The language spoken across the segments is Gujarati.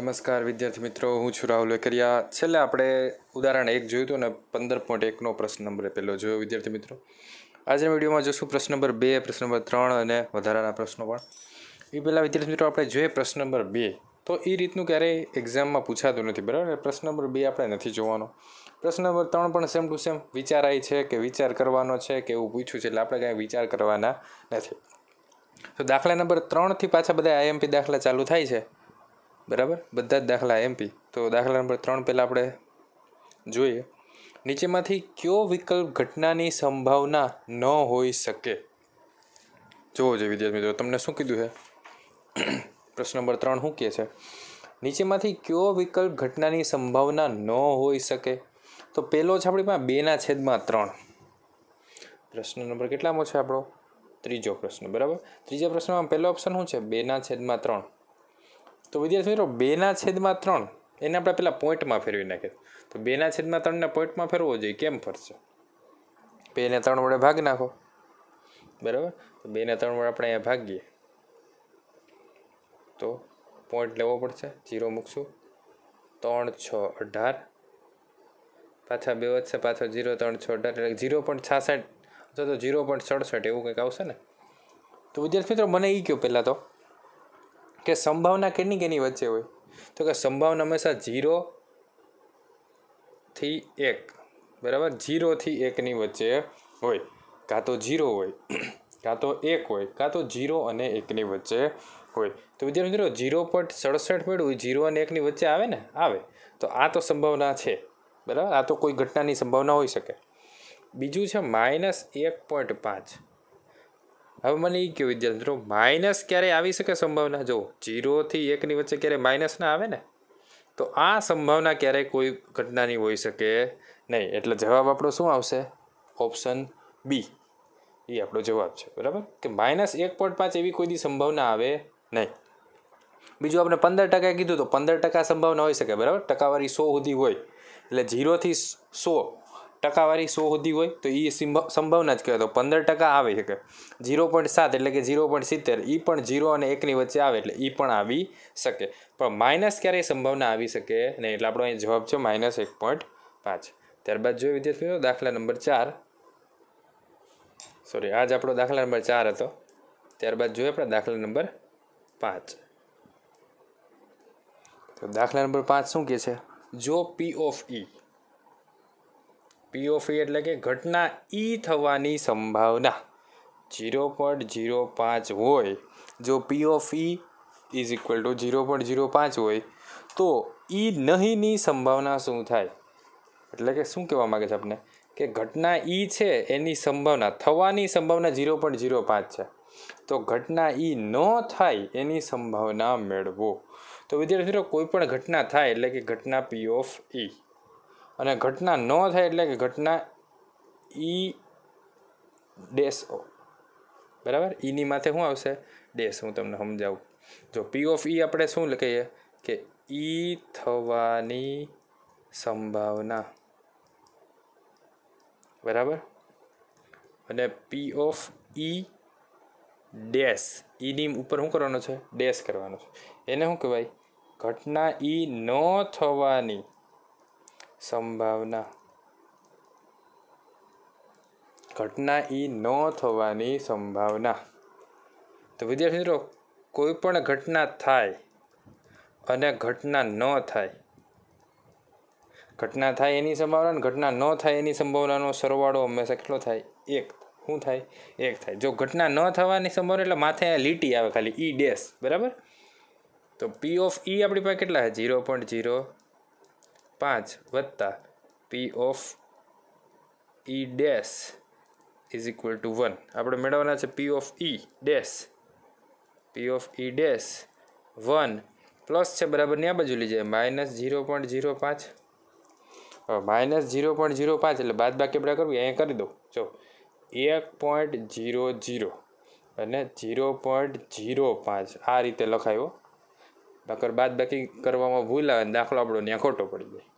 નમસ્કાર વિદ્યાર્થી મિત્રો હું છું રાહુલ વેકરિયા છેલ્લે આપણે ઉદાહરણ એક જોયું હતું ને પંદર પોઈન્ટ એકનો પ્રશ્ન નંબર પહેલો જોયો વિદ્યાર્થી મિત્રો આજના વિડીયોમાં જોશું પ્રશ્ન નંબર બે પ્રશ્ન નંબર ત્રણ અને વધારાના પ્રશ્નો પણ એ પહેલાં વિદ્યાર્થી મિત્રો આપણે જોઈએ પ્રશ્ન નંબર બે તો એ રીતનું ક્યારેય એક્ઝામમાં પૂછાતું નથી બરાબર પ્રશ્ન નંબર બે આપણે નથી જોવાનો પ્રશ્ન નંબર ત્રણ પણ સેમ ટુ સેમ વિચારાય છે કે વિચાર કરવાનો છે કે એવું પૂછ્યું છે એટલે આપણે કાંઈ વિચાર કરવાના નથી તો દાખલા નંબર ત્રણથી પાછા બધા આઈએમપી દાખલા ચાલુ થાય છે બરાબર બધા જ દાખલા એમપી તો દાખલા નંબર ત્રણ પહેલાં આપણે જોઈએ નીચેમાંથી કયો વિકલ્પ ઘટનાની સંભાવના ન હોઈ શકે જોવો જોઈએ વિદ્યાર્થી મિત્રો તમને શું કીધું છે પ્રશ્ન નંબર ત્રણ શું કહે છે નીચેમાંથી કયો વિકલ્પ ઘટનાની સંભાવના ન હોઈ શકે તો પહેલો છે આપણી પાસે બેના છેદમાં ત્રણ પ્રશ્ન નંબર કેટલામાં છે આપણો ત્રીજો પ્રશ્ન બરાબર ત્રીજા પ્રશ્નમાં પહેલો ઓપ્શન શું છે બેના છેદમાં ત્રણ તો વિદ્યાર્થી મિત્રો બેના છેદમાં ત્રણ એને આપણે પહેલાં પોઈન્ટમાં ફેરવી નાખીએ તો બેના છેદમાં ત્રણને પોઈન્ટમાં ફેરવો જોઈએ કેમ ફરશે બેને ત્રણ વડે ભાગ નાખો બરાબર તો બેને ત્રણ વડે આપણે અહીંયા ભાગીએ તો પોઈન્ટ લેવો પડશે જીરો મૂકશું ત્રણ છ અઢાર પાછા બે વધશે પાછો જીરો ત્રણ છ અઢાર એટલે જીરો પોઈન્ટ છાસઠ અથવા તો જીરો પોઈન્ટ સડસઠ એવું કંઈક આવશે ને તો વિદ્યાર્થી મિત્રો મને એ કહો પહેલાં તો કે સંભાવના કેટલી કેની વચ્ચે હોય તો કે સંભાવના હંમેશા જીરોથી એક બરાબર જીરોથી એકની વચ્ચે હોય કાં તો જીરો હોય કાં તો એક હોય કાં તો જીરો અને એકની વચ્ચે હોય તો વિદ્યાર્થી મિત્રો જીરો પોઈન્ટ સડસઠ મેળવું જીરો અને એકની વચ્ચે આવે ને આવે તો આ તો સંભાવના છે બરાબર આ તો કોઈ ઘટનાની સંભાવના હોઈ શકે બીજું છે માઇનસ એક પોઈન્ટ પાંચ હવે મને એ કહ્યું વિદ્યાર્થી મિત્રો માઇનસ ક્યારેય આવી શકે સંભાવના જો જીરોથી એકની વચ્ચે ક્યારેય માઇનસ ના આવે ને તો આ સંભાવના ક્યારેય કોઈ ઘટનાની હોઈ શકે નહીં એટલે જવાબ આપણો શું આવશે ઓપ્શન બી એ આપણો જવાબ છે બરાબર કે માઇનસ એક પોઈન્ટ પાંચ એવી કોઈ સંભાવના આવે નહીં બીજું આપણે પંદર ટકા કીધું તો પંદર ટકા સંભાવના હોઈ શકે બરાબર ટકાવારી સો સુધી હોય એટલે જીરોથી સો ટકાવારી સો સુધી હોય તો એ સંભાવના જ કહેવાય તો પંદર ટકા આવી શકે ઝીરો પોઈન્ટ સાત એટલે કે ઝીરો પોઈન્ટ સિત્તેર એ પણ ઝીરો અને એકની વચ્ચે આવે એટલે એ પણ આવી શકે પણ માઇનસ ક્યારેય સંભાવના આવી શકે નહીં એટલે આપણો અહીં જવાબ છે માઇનસ એક પોઈન્ટ પાંચ ત્યારબાદ જોઈએ વિદ્યાર્થીઓ દાખલા નંબર ચાર સોરી આજ આપણો દાખલા નંબર ચાર હતો ત્યારબાદ જોઈએ આપણે દાખલા નંબર પાંચ તો દાખલા નંબર પાંચ શું કહે છે જો પી ઓફ ઈ પીઓફી એટલે કે ઘટના ઈ થવાની સંભાવના ઝીરો પોઈન્ટ ઝીરો પાંચ હોય જો P of E is equal to zero point zero પાંચ હોય તો ઈ નહીંની સંભાવના શું થાય એટલે કે શું કહેવા માગે છે આપણે કે ઘટના ઈ છે એની સંભાવના થવાની સંભાવના ઝીરો પોઈન્ટ ઝીરો પાંચ છે તો ઘટના ઈ ન થાય એની સંભાવના મેળવો તો વિદ્યાર્થી મિત્રો કોઈ પણ ઘટના થાય એટલે કે ઘટના પી ઓફ ઈ અને ઘટના ન થાય એટલે કે ઘટના ઈ ડેશ ઓ બરાબર ઈની e માથે શું આવશે ડેશ હું તમને સમજાવું જો પી ઓફ ઈ આપણે શું લખીએ કે ઈ e થવાની સંભાવના બરાબર અને પી ઓફ ઈ ડેશ ઈની ઉપર શું કરવાનો છે ડેશ કરવાનો છે એને શું કહેવાય ઘટના ઈ e ન થવાની સંભાવના ઘટના ઈ ન થવાની સંભાવના તો વિદ્યાર્થી મિત્રો કોઈ પણ ઘટના થાય અને ઘટના ન થાય ઘટના થાય એની સંભાવના ઘટના ન થાય એની સંભાવનાનો સરવાળો હંમેશા કેટલો થાય એક શું થાય એક થાય જો ઘટના ન થવાની સંભાવના એટલે માથે લીટી આવે ખાલી ઈ ડેસ બરાબર તો પી ઓફ ઈ આપણી પાસે કેટલા છે ઝીરો પોઈન્ટ ઝીરો પાંચ વત્તા P of E dash is equal to one આપણે મેળવવાના છે P of E dash P of E dash one plus છે બરાબર ને બાજુ લઈ જાય માઇનસ ઝીરો પોઈન્ટ ઝીરો પાંચ માઇનસ ઝીરો પોઈન્ટ ઝીરો પાંચ એટલે બાદ બાકી આપણે કરવી અહીંયા કરી દઉં જો એક પોઈન્ટ ઝીરો ઝીરો અને ઝીરો પોઈન્ટ ઝીરો પાંચ આ રીતે લખાયો નકર બાદ બાકી કરવામાં ભૂલ આવે દાખલો આપણો ત્યાં ખોટો પડી જાય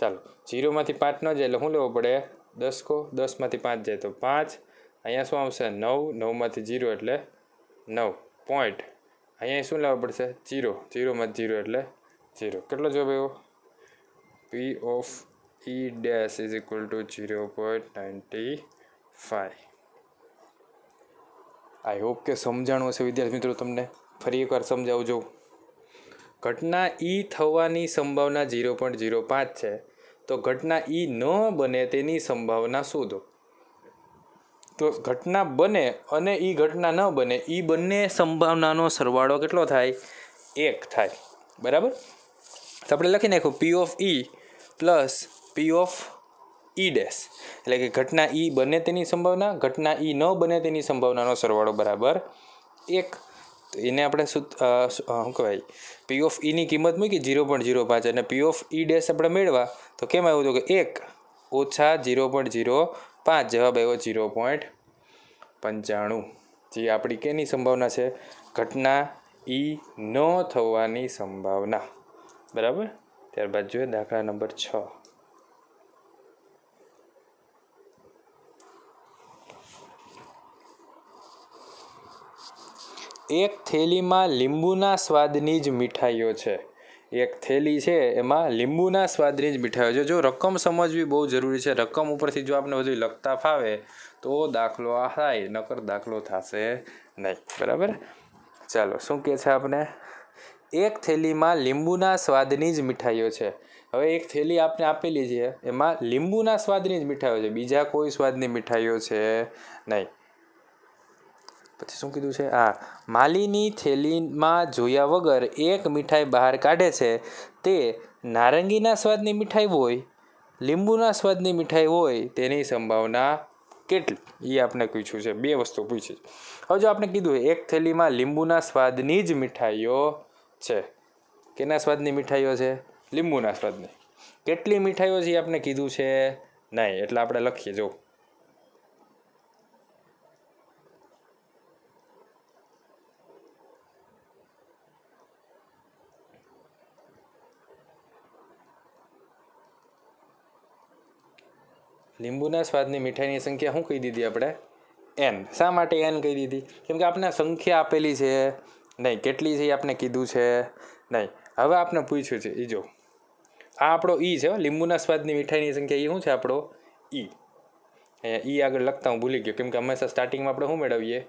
ચાલો જીરોમાંથી પાંચ ન જાય એટલે શું લેવો પડે દસ કો દસમાંથી પાંચ જાય તો પાંચ અહીંયા શું આવશે નવ નવમાંથી જીરો એટલે નવ પોઈન્ટ અહીંયા શું લાવવું પડશે જીરો જીરોમાં જીરો એટલે જીરો કેટલો જવાબ એવો P of E dash is equal to zero point ninety five I hope કે સમજાણું હશે વિદ્યાર્થી મિત્રો તમને ફરી એકવાર સમજાવજો ઘટના ઈ થવાની સંભાવના ઝીરો પોઈન્ટ ઝીરો પાંચ છે તો ઘટના ઈ ન બને તેની સંભાવના શોધો તો ઘટના બને અને ઈ ઘટના ન બને ઈ બંને સંભાવનાનો સરવાળો કેટલો થાય એક થાય બરાબર તો આપણે લખી નાખ્યું P of E plus P of E dash એટલે કે ઘટના ઈ બને તેની સંભાવના ઘટના ઈ ન બને તેની સંભાવનાનો સરવાળો બરાબર એક તો એને આપણે શું કહેવાય પી ઓફ ઈની કિંમત મૂકી જીરો પોઈન્ટ ઝીરો પાંચ અને પી ઓફ ઈ ડેસ આપણે મેળવા તો કેમ આવ્યું હતું કે એક ઓછા ઝીરો પોઈન્ટ ઝીરો પાંચ જવાબ આવ્યો ઝીરો પોઈન્ટ પંચાણું જે આપણી કેની સંભાવના છે ઘટના ઈ e ન થવાની સંભાવના બરાબર ત્યારબાદ જોઈએ દાખલા નંબર છ એક થેલીમાં લીંબુના સ્વાદની જ મીઠાઈઓ છે એક થેલી છે એમાં લીંબુના સ્વાદની જ મીઠાઈઓ છે જો રકમ સમજવી બહુ જરૂરી છે રકમ ઉપરથી જો આપણે બધું લખતા ફાવે તો દાખલો આ થાય નકર દાખલો થશે નહીં બરાબર ચાલો શું કહે છે આપણે એક થેલીમાં લીંબુના સ્વાદની જ મીઠાઈઓ છે હવે એક થેલી આપણે આપેલી છે એમાં લીંબુના સ્વાદની જ મીઠાઈઓ છે બીજા કોઈ સ્વાદની મીઠાઈઓ છે નહીં પછી શું કીધું છે આ માલીની થેલીમાં જોયા વગર એક મીઠાઈ બહાર કાઢે છે તે નારંગીના સ્વાદની મીઠાઈ હોય લીંબુના સ્વાદની મીઠાઈ હોય તેની સંભાવના કેટલી એ આપણે પૂછ્યું છે બે વસ્તુ પૂછી છે હવે જો આપણે કીધું એક થેલીમાં લીંબુના સ્વાદની જ મીઠાઈઓ છે કેના સ્વાદની મીઠાઈઓ છે લીંબુના સ્વાદની કેટલી મીઠાઈઓ છે એ આપણે કીધું છે નહીં એટલે આપણે લખીએ જો લીંબુના સ્વાદની મીઠાઈની સંખ્યા શું કહી દીધી આપણે એન શા માટે એન કહી દીધી કેમ કે આપણે સંખ્યા આપેલી છે નહીં કેટલી છે એ આપણે કીધું છે નહીં હવે આપણે પૂછ્યું છે એ જો આ આપણો ઈ e છે લીંબુના સ્વાદની મીઠાઈની સંખ્યા એ શું છે આપણો ઈ e. ઈ e આગળ લખતા હું ભૂલી ગયો કેમ કે હંમેશા સ્ટાર્ટિંગમાં આપણે શું મેળવીએ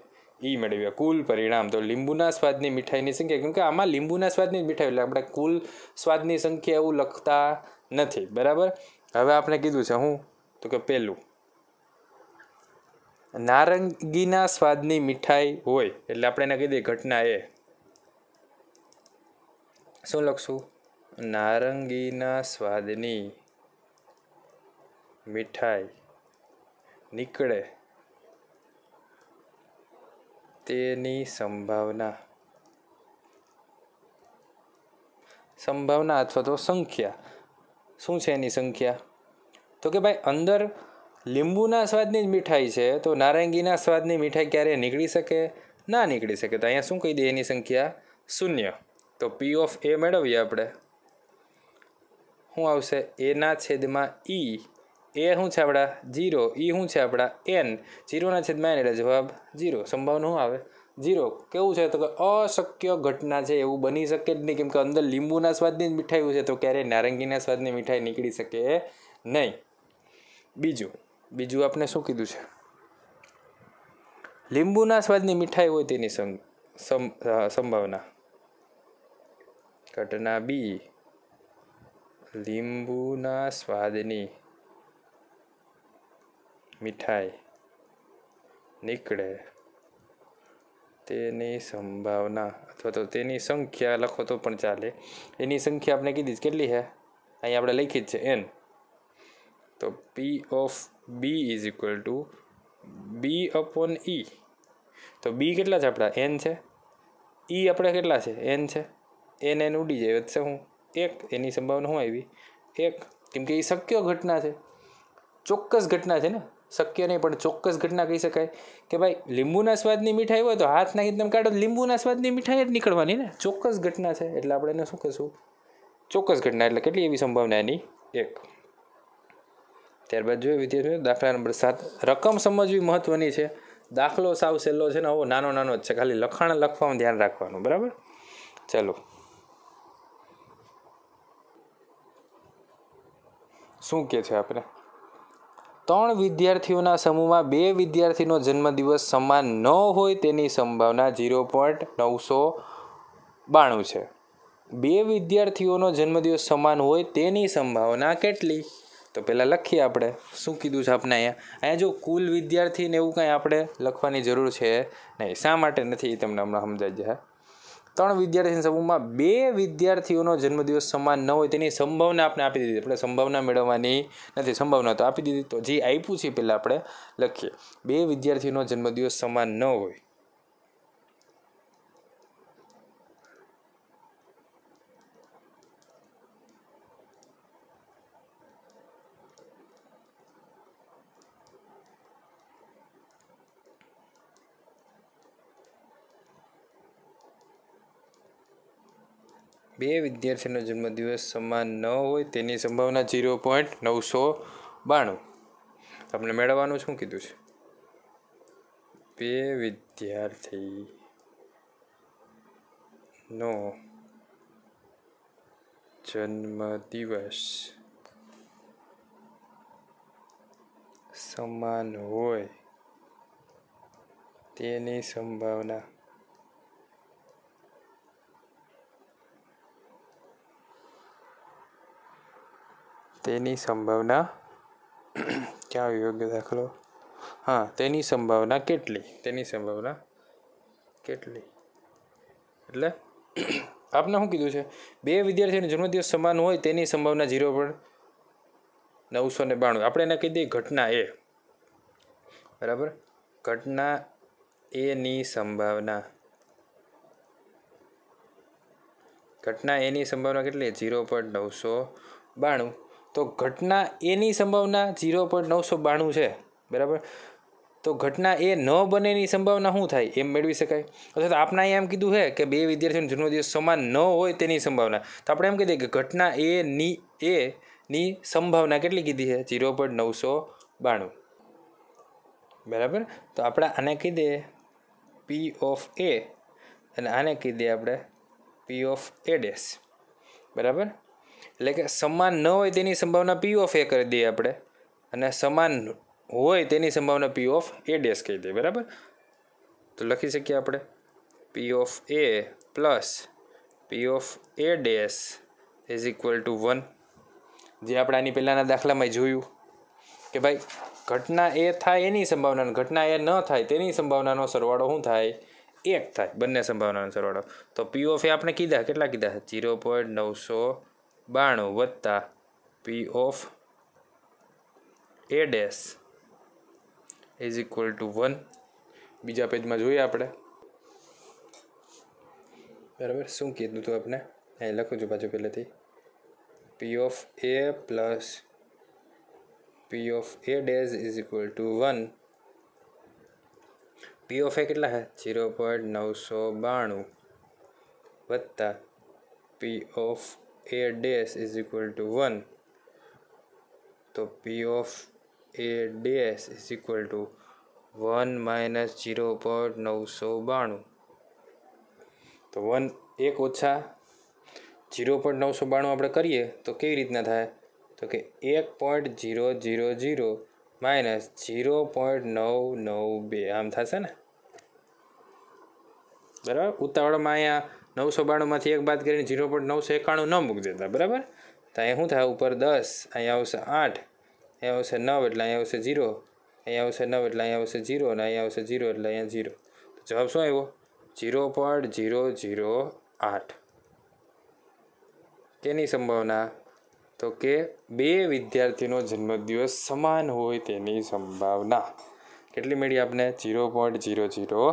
ઈ મેળવીએ કુલ પરિણામ તો લીંબુના સ્વાદની મીઠાઈની સંખ્યા કેમકે આમાં લીંબુના સ્વાદની મીઠાઈ એટલે આપણે કુલ સ્વાદની સંખ્યા એવું લખતા નથી બરાબર હવે આપણે કીધું છે હું તો કે પહેલું નારંગીના સ્વાદની મીઠાઈ હોય એટલે આપણે એને કહી દઈએ ઘટના એ શું લખશું નારંગીના સ્વાદની મીઠાઈ નીકળે તેની સંભાવના સંભાવના અથવા તો સંખ્યા શું છે એની સંખ્યા તો કે ભાઈ અંદર લીંબુના સ્વાદની જ મીઠાઈ છે તો નારંગીના સ્વાદની મીઠાઈ ક્યારે નીકળી શકે ના નીકળી શકે તો અહીંયા શું કહી દે એની સંખ્યા શૂન્ય તો પી ઓફ એ મેળવીએ આપણે શું આવશે એના છેદમાં ઈ e. એ શું છે આપણા જીરો ઈ e શું છે આપણા એન જીરોના છેદમાં એને એટલે જવાબ જીરો સંભાવના શું આવે જીરો કેવું છે તો કે અશક્ય ઘટના છે એવું બની શકે જ નહીં કેમ કે અંદર લીંબુના સ્વાદની જ મીઠાઈ છે તો ક્યારેય નારંગીના સ્વાદની મીઠાઈ નીકળી શકે નહીં બીજું બીજું આપણે શું કીધું છે લીંબુના સ્વાદની મીઠાઈ હોય તેની સંભાવના ઘટના બી લીંબુના સ્વાદની મીઠાઈ નીકળે તેની સંભાવના અથવા તો તેની સંખ્યા લખો તો પણ ચાલે એની સંખ્યા આપણે કીધી કેટલી છે અહીંયા આપણે લખી જ છે એન તો P of B is equal to B upon E તો બી કેટલા છે આપણા એન છે ઈ e આપણે કેટલા છે એન છે એન એન ઉડી જાય વધશે હું એક એની સંભાવના શું આવી એક કેમ કે એ શક્ય ઘટના છે ચોક્કસ ઘટના છે ને શક્ય નહીં પણ ચોક્કસ ઘટના કહી શકાય કે ભાઈ લીંબુના સ્વાદની મીઠાઈ હોય તો હાથ નાખી તમે કાઢો લીંબુના સ્વાદની મીઠાઈ જ નીકળવાની ને ચોક્કસ ઘટના છે એટલે આપણે એને શું કહેશું ચોક્કસ ઘટના એટલે કેટલી એવી સંભાવના એની એક ત્યારબાદ જોઈએ વિદ્યાર્થીઓ દાખલા નંબર સાત રકમ સમજવી મહત્ત્વની છે દાખલો સાવ સહેલો છે ને આવો નાનો નાનો જ છે ખાલી લખાણ લખવાનું ધ્યાન રાખવાનું બરાબર ચાલો શું કહે છે આપણે ત્રણ વિદ્યાર્થીઓના સમૂહમાં બે વિદ્યાર્થીનો જન્મદિવસ સમાન ન હોય તેની સંભાવના ઝીરો પોઈન્ટ નવસો બાણું છે બે વિદ્યાર્થીઓનો જન્મદિવસ સમાન હોય તેની સંભાવના કેટલી તો પહેલાં લખીએ આપણે શું કીધું છે આપણે અહીંયા અહીંયા જો કુલ વિદ્યાર્થીને એવું કાંઈ આપણે લખવાની જરૂર છે નહીં શા માટે નથી એ તમને હમણાં સમજાય જશે ત્રણ વિદ્યાર્થીના સમૂહમાં બે વિદ્યાર્થીઓનો જન્મદિવસ સમાન ન હોય તેની સંભાવના આપણે આપી દીધી આપણે સંભાવના મેળવવાની નથી સંભાવના તો આપી દીધી તો જે આપ્યું છે પહેલાં આપણે લખીએ બે વિદ્યાર્થીઓનો જન્મદિવસ સમાન ન હોય બે વિદ્યાર્થીનો જન્મદિવસ સમાન ન હોય તેની સંભાવના ઝીરો પોઈન્ટ નવસો બાણું તમને મેળવવાનું શું કીધું છે બે વિદ્યાર્થી નો જન્મદિવસ સમાન હોય તેની સંભાવના તેની સંભાવના ક્યાં યોગ્ય દાખલો હા તેની સંભાવના કેટલી તેની સંભાવના કેટલી એટલે આપને શું કીધું છે બે વિદ્યાર્થીઓનો જન્મદિવસ સમાન હોય તેની સંભાવના ઝીરો પર નવસો ને બાણું આપણે એને કહી દઈએ ઘટના એ બરાબર ઘટના એની સંભાવના ઘટના એની સંભાવના કેટલી ઝીરો પર નવસો બાણું તો ઘટના એની સંભાવના ઝીરો પોઈન્ટ નવસો બાણું છે બરાબર તો ઘટના એ ન બનેની સંભાવના શું થાય એમ મેળવી શકાય અથવા તો આપણે અહીંયા એમ કીધું છે કે બે વિદ્યાર્થીઓનો જન્મદિવસ સમાન ન હોય તેની સંભાવના તો આપણે એમ કહી કે ઘટના એ ની એ ની સંભાવના કેટલી કીધી છે ઝીરો પોઈન્ટ નવસો બાણું બરાબર તો આપણે આને કહી દઈએ પી ઓફ એ અને આને કહી દઈએ આપણે પી ઓફ એ ડેશ બરાબર એટલે કે સમાન ન હોય તેની સંભાવના પી ઓફ એ કરી દઈએ આપણે અને સમાન હોય તેની સંભાવના પી ઓફ એ ડેશ કહી દઈએ બરાબર તો લખી શકીએ આપણે P of A plus P of A dash is equal to one જે આપણે આની પહેલાંના દાખલામાં જોયું કે ભાઈ ઘટના એ થાય એની સંભાવના ઘટના એ ન થાય તેની સંભાવનાનો સરવાળો શું થાય એક થાય બંને સંભાવનાનો સરવાળો તો પી ઓફ એ આપણે કીધા કેટલા કીધા જીરો પોઈન્ટ નવસો બાણું વત્તા P of A dash is equal to one બીજા પેજમાં જોઈએ આપણે બરાબર શું કીધું હતું આપણે અહીં લખું છું પાછું પહેલેથી P of A plus P of A dash is equal to one P of A કેટલા છે ઝીરો પોઈન્ટ નવસો બાણું વત્તા P of A dash is equal to one તો P of A dash is equal to one minus zero point નવસો બાણું તો વન એક ઓછા જીરો પોઈન્ટ નવસો બાણું આપણે કરીએ તો કેવી રીતના થાય તો કે એક point zero zero zero minus zero point નવ નવ બે આમ થશે ને બરાબર ઉતાવળમાં અહીંયા નવસો બાણુંમાંથી એક બાદ કરીને ઝીરો પોઈન્ટ નવસો એકાણું ન મૂકી દેતા બરાબર તો અહીં શું થાય ઉપર દસ અહીંયા આવશે આઠ અહીંયા આવશે નવ એટલે અહીંયા આવશે ઝીરો અહીંયા આવશે નવ એટલે અહીંયા આવશે ઝીરો અને અહીંયા આવશે ઝીરો એટલે અહીંયા ઝીરો તો જવાબ શું આવ્યો ઝીરો પોઈન્ટ ઝીરો ઝીરો આઠ તેની સંભાવના તો કે બે વિદ્યાર્થીનો જન્મદિવસ સમાન હોય તેની સંભાવના કેટલી મળી આપને ઝીરો પોઈન્ટ ઝીરો ઝીરો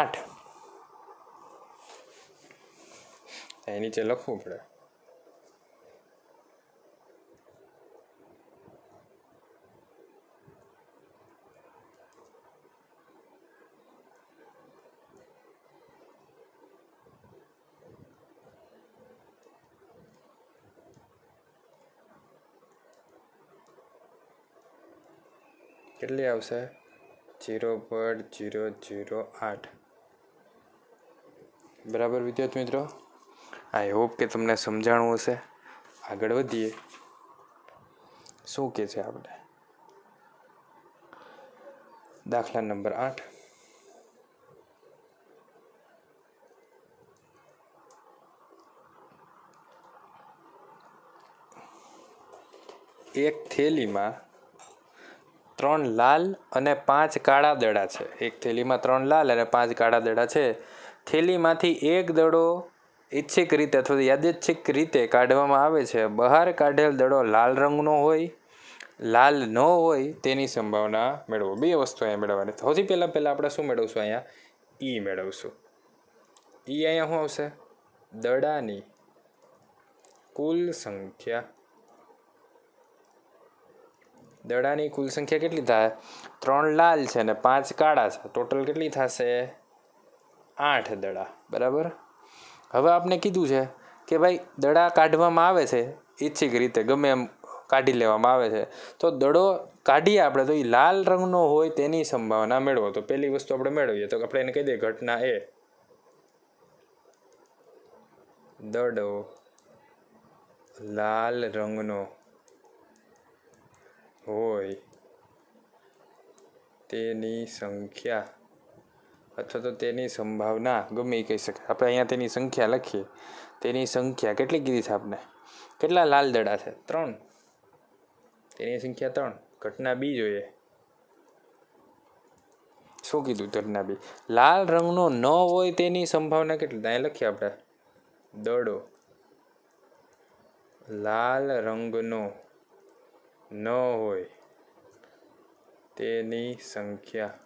આઠ અહીં નીચે લખવું પડે કેટલી આવશે જીરો પોઈન્ટ જીરો જીરો આઠ બરાબર વિદ્યાર્થી મિત્રો આઈ હોપ કે તમને સમજાણું હશે આગળ વધીએ શું કહે છે આપણે દાખલા નંબર આઠ એક થેલીમાં ત્રણ લાલ અને પાંચ કાળા દડા છે એક થેલીમાં ત્રણ લાલ અને પાંચ કાળા દડા છે થેલીમાંથી એક દડો ઈચ્છિક રીતે અથવા યાદચ્છિક રીતે કાઢવામાં આવે છે બહાર કાઢેલ દડો લાલ રંગનો હોય લાલ ન હોય તેની સંભાવના મેળવો બે વસ્તુ અહીંયા મેળવવાની સૌથી પહેલાં પહેલાં આપણે શું મેળવશું અહીંયા ઈ મેળવશું ઈ અહીંયા શું આવશે દડાની કુલ સંખ્યા દડાની કુલ સંખ્યા કેટલી થાય ત્રણ લાલ છે અને પાંચ કાળા છે ટોટલ કેટલી થશે આઠ દડા બરાબર હવે આપણે કીધું છે કે ભાઈ દડા કાઢવામાં આવે છે ઈચ્છિક રીતે ગમે એમ કાઢી લેવામાં આવે છે તો દડો કાઢીએ આપણે તો એ લાલ રંગનો હોય તેની સંભાવના મેળવો તો પહેલી વસ્તુ આપણે મેળવીએ તો આપણે એને કહી દઈએ ઘટના એ દડો લાલ રંગનો હોય તેની સંખ્યા અથવા તો તેની સંભાવના ગમે એ કહી શકાય આપણે અહીંયા તેની સંખ્યા લખીએ તેની સંખ્યા કેટલી કીધી છે આપણે કેટલા લાલ દડા છે ત્રણ તેની સંખ્યા ત્રણ ઘટના બી જોઈએ શું કીધું ઘટના બી લાલ રંગનો ન હોય તેની સંભાવના કેટલી ત્યાં લખીએ આપણે દડો લાલ રંગનો ન હોય તેની સંખ્યા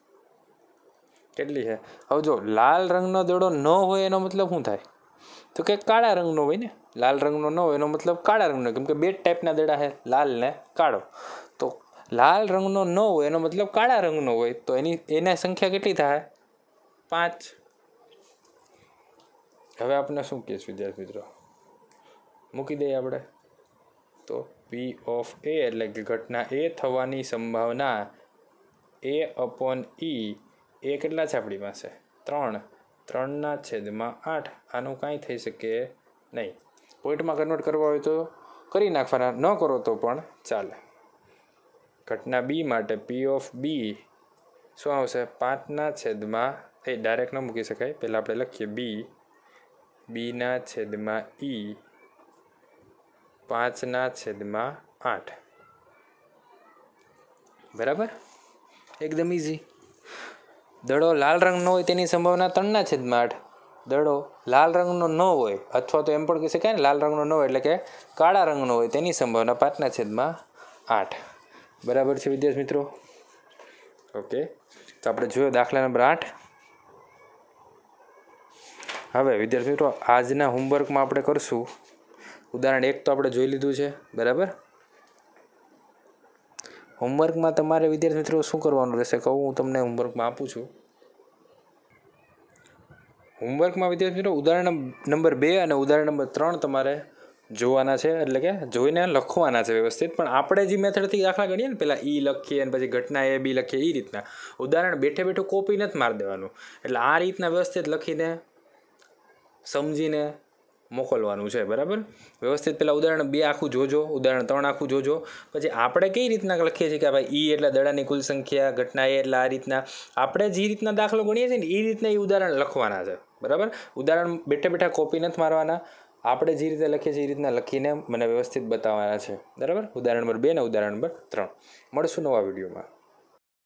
કેટલી છે હવે જો લાલ રંગનો દડો ન હોય એનો મતલબ શું થાય તો કે કાળા રંગનો હોય ને લાલ રંગનો ન હોય એનો મતલબ કાળા રંગનો કેમ કે બે ટાઈપના દડા છે લાલ ને કાળો તો લાલ રંગનો ન હોય એનો મતલબ કાળા રંગનો હોય તો એની એના સંખ્યા કેટલી થાય પાંચ હવે આપણે શું કહીએ વિદ્યાર્થી મિત્રો મૂકી દઈએ આપણે તો પી ઓફ એ એટલે કે ઘટના એ થવાની સંભાવના એ અપોન ઈ એ કેટલા છે આપણી પાસે ત્રણ ત્રણના છેદમાં આઠ આનું કાંઈ થઈ શકે નહીં પોઈન્ટમાં કન્વર્ટ કરવા હોય તો કરી નાખવાના ન કરો તો પણ ચાલે ઘટના બી માટે પી ઓફ બી શું આવશે પાંચના છેદમાં એ ડાયરેક્ટ ન મૂકી શકાય પહેલાં આપણે લખીએ બી બીના છેદમાં ઈ e. પાંચના છેદમાં આઠ બરાબર એકદમ ઇઝી દડો લાલ રંગનો હોય તેની સંભાવના ત્રણના છેદમાં આઠ દડો લાલ રંગનો ન હોય અથવા તો એમ પણ કહી શકાય ને લાલ રંગનો ન હોય એટલે કે કાળા રંગનો હોય તેની સંભાવના પાંચના છેદમાં આઠ બરાબર છે વિદ્યાર્થી મિત્રો ઓકે તો આપણે જોયો દાખલા નંબર આઠ હવે વિદ્યાર્થી મિત્રો આજના હોમવર્કમાં આપણે કરશું ઉદાહરણ એક તો આપણે જોઈ લીધું છે બરાબર હોમવર્કમાં તમારે વિદ્યાર્થી મિત્રો શું કરવાનું રહેશે કહું હું તમને હોમવર્કમાં આપું છું હોમવર્કમાં વિદ્યાર્થી મિત્રો ઉદાહરણ નંબર બે અને ઉદાહરણ નંબર ત્રણ તમારે જોવાના છે એટલે કે જોઈને લખવાના છે વ્યવસ્થિત પણ આપણે જે મેથડથી દાખલા ગણીએ ને પહેલાં ઈ લખીએ અને પછી ઘટના એ બી લખીએ એ રીતના ઉદાહરણ બેઠે બેઠું કોપી નથી મારી દેવાનું એટલે આ રીતના વ્યવસ્થિત લખીને સમજીને મોકલવાનું છે બરાબર વ્યવસ્થિત પહેલાં ઉદાહરણ બે આખું જોજો ઉદાહરણ ત્રણ આખું જોજો પછી આપણે કઈ રીતના લખીએ છીએ કે ભાઈ ઈ એટલે દડાની કુલ સંખ્યા ઘટના એ એટલે આ રીતના આપણે જે રીતના દાખલો ગણીએ છીએ ને એ રીતના એ ઉદાહરણ લખવાના છે બરાબર ઉદાહરણ બેઠા બેઠા કોપી નથી મારવાના આપણે જે રીતે લખીએ છીએ એ રીતના લખીને મને વ્યવસ્થિત બતાવવાના છે બરાબર ઉદાહરણ નંબર બે ને ઉદાહરણ નંબર ત્રણ મળશું નવા વિડીયોમાં